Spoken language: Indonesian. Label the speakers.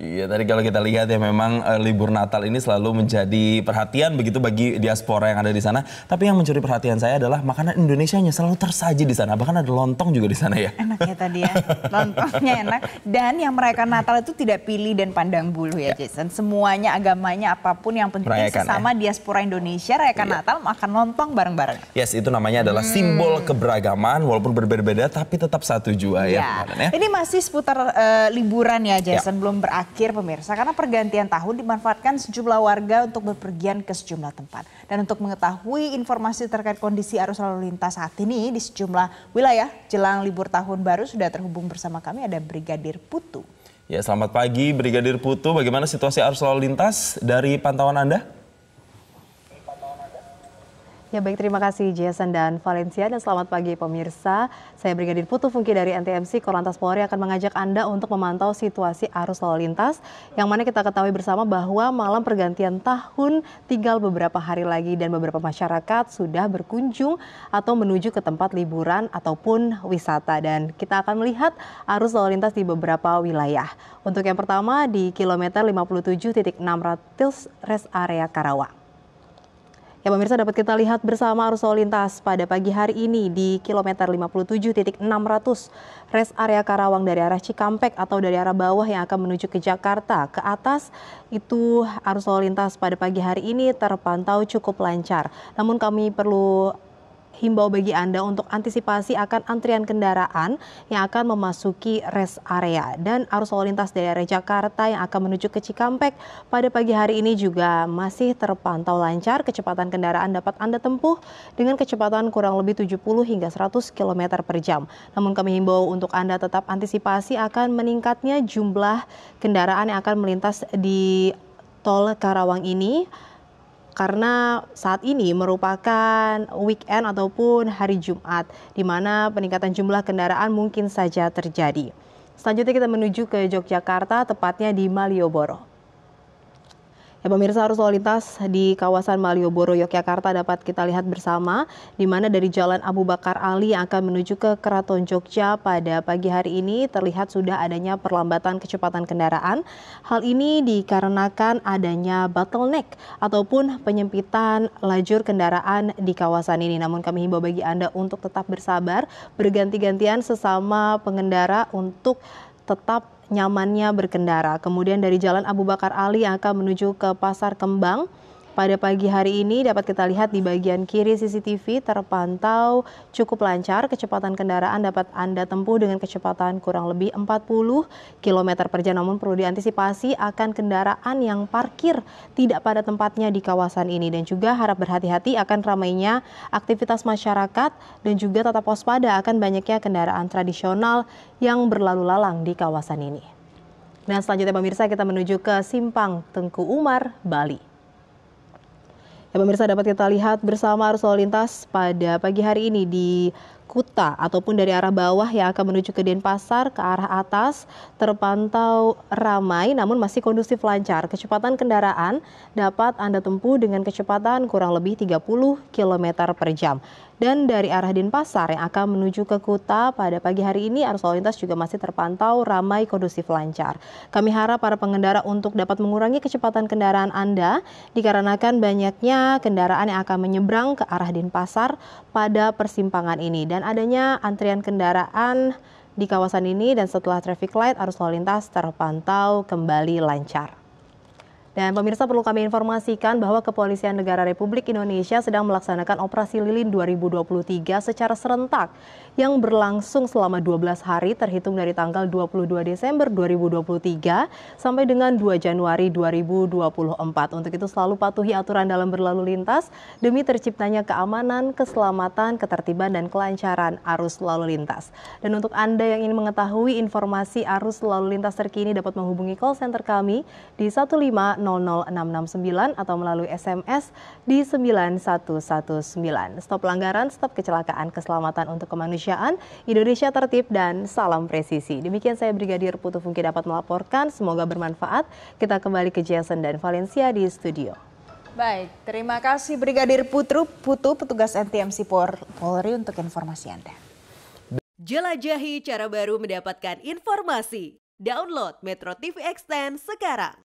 Speaker 1: Iya tadi kalau kita lihat ya memang uh, libur Natal ini selalu menjadi perhatian begitu bagi diaspora yang ada di sana. Tapi yang mencuri perhatian saya adalah makanan Indonesia nya selalu tersaji di sana. Bahkan ada lontong juga di sana ya. Enak ya tadi ya. Lontongnya enak.
Speaker 2: Dan yang merayakan Natal itu tidak pilih dan pandang bulu ya, ya. Jason. Semuanya agamanya apapun yang penting sama sesama ya. diaspora Indonesia rayakan ya. Natal makan lontong bareng-bareng.
Speaker 1: Yes itu namanya adalah hmm. simbol keberagaman walaupun berbeda-beda tapi tetap satu jua ya. Iya. ya.
Speaker 2: Ini masih seputar uh, liburan ya, ya. Jason ya. belum berakhir akhir pemirsa karena pergantian tahun dimanfaatkan sejumlah warga untuk berpergian ke sejumlah tempat. Dan untuk mengetahui informasi terkait kondisi arus lalu lintas saat ini di sejumlah wilayah jelang libur tahun baru sudah terhubung bersama kami ada Brigadir Putu.
Speaker 1: Ya, selamat pagi Brigadir Putu. Bagaimana situasi arus lalu lintas dari pantauan Anda? Ya baik, terima kasih Jason dan Valencia dan selamat pagi pemirsa. Saya Brigadir Putu Fungki dari NTMC Korlantas Polri akan mengajak Anda untuk memantau situasi arus lalu lintas yang mana kita ketahui bersama bahwa malam pergantian tahun tinggal beberapa hari lagi dan beberapa masyarakat sudah berkunjung atau menuju ke tempat liburan ataupun wisata dan kita akan melihat arus lalu lintas di beberapa wilayah. Untuk yang pertama di kilometer 57.600 rest area Karawang. Ya pemirsa dapat kita lihat bersama arus lalu lintas pada pagi hari ini di kilometer 57.600 rest area Karawang dari arah Cikampek atau dari arah bawah yang akan menuju ke Jakarta ke atas itu arus lalu lintas pada pagi hari ini terpantau cukup lancar. Namun kami perlu himbau bagi Anda untuk antisipasi akan antrian kendaraan yang akan memasuki rest area dan arus lalu lintas dari area Jakarta yang akan menuju ke Cikampek pada pagi hari ini juga masih terpantau lancar. Kecepatan kendaraan dapat Anda tempuh dengan kecepatan kurang lebih 70 hingga 100 km per jam. Namun kami himbau untuk Anda tetap antisipasi akan meningkatnya jumlah kendaraan yang akan melintas di tol Karawang ini karena saat ini merupakan weekend ataupun hari Jumat, di mana peningkatan jumlah kendaraan mungkin saja terjadi. Selanjutnya kita menuju ke Yogyakarta, tepatnya di Malioboro. Ya, pemirsa arus lalu lintas di kawasan Malioboro, Yogyakarta dapat kita lihat bersama, di mana dari Jalan Abu Bakar Ali yang akan menuju ke Keraton Jogja pada pagi hari ini terlihat sudah adanya perlambatan kecepatan kendaraan. Hal ini dikarenakan adanya bottleneck ataupun penyempitan lajur kendaraan di kawasan ini. Namun kami himbau bagi Anda untuk tetap bersabar, berganti-gantian sesama pengendara untuk tetap nyamannya berkendara. Kemudian dari Jalan Abu Bakar Ali yang akan menuju ke Pasar Kembang, pada pagi hari ini dapat kita lihat di bagian kiri CCTV terpantau cukup lancar. Kecepatan kendaraan dapat Anda tempuh dengan kecepatan kurang lebih 40 km per jam. Namun perlu diantisipasi akan kendaraan yang parkir tidak pada tempatnya di kawasan ini. Dan juga harap berhati-hati akan ramainya aktivitas masyarakat dan juga tetap waspada akan banyaknya kendaraan tradisional yang berlalu lalang di kawasan ini. Dan selanjutnya pemirsa kita menuju ke Simpang Tengku Umar, Bali. Ya, pemirsa dapat kita lihat bersama arus lalu lintas pada pagi hari ini di Kuta ataupun dari arah bawah yang akan menuju ke Denpasar ke arah atas terpantau ramai namun masih kondusif lancar. Kecepatan kendaraan dapat Anda tempuh dengan kecepatan kurang lebih 30 km per jam. Dan dari arah Denpasar yang akan menuju ke Kuta pada pagi hari ini arus lalu lintas juga masih terpantau ramai kondusif lancar. Kami harap para pengendara untuk dapat mengurangi kecepatan kendaraan Anda dikarenakan banyaknya kendaraan yang akan menyeberang ke arah Denpasar pada persimpangan ini. Dan dengan adanya antrian kendaraan di kawasan ini dan setelah traffic light arus lalu lintas terpantau kembali lancar. Dan pemirsa perlu kami informasikan bahwa Kepolisian Negara Republik Indonesia sedang melaksanakan operasi lilin 2023 secara serentak yang berlangsung selama 12 hari terhitung dari tanggal 22 Desember 2023 sampai dengan 2 Januari 2024. Untuk itu selalu patuhi aturan dalam berlalu lintas demi terciptanya keamanan, keselamatan, ketertiban dan kelancaran arus lalu lintas. Dan untuk Anda yang ingin mengetahui informasi arus lalu lintas terkini dapat menghubungi call center kami di 15 00669 atau melalui SMS di 9119. Stop pelanggaran, stop kecelakaan, keselamatan untuk kemanusiaan, Indonesia tertib dan salam presisi. Demikian saya Brigadir Putu Fungki dapat melaporkan, semoga bermanfaat. Kita kembali ke Jason dan Valencia di studio.
Speaker 2: Baik, terima kasih Brigadir Putru Putu petugas NTMC Polri untuk informasi Anda.
Speaker 1: Jelajahi cara baru mendapatkan informasi. Download Metro TV Extend sekarang.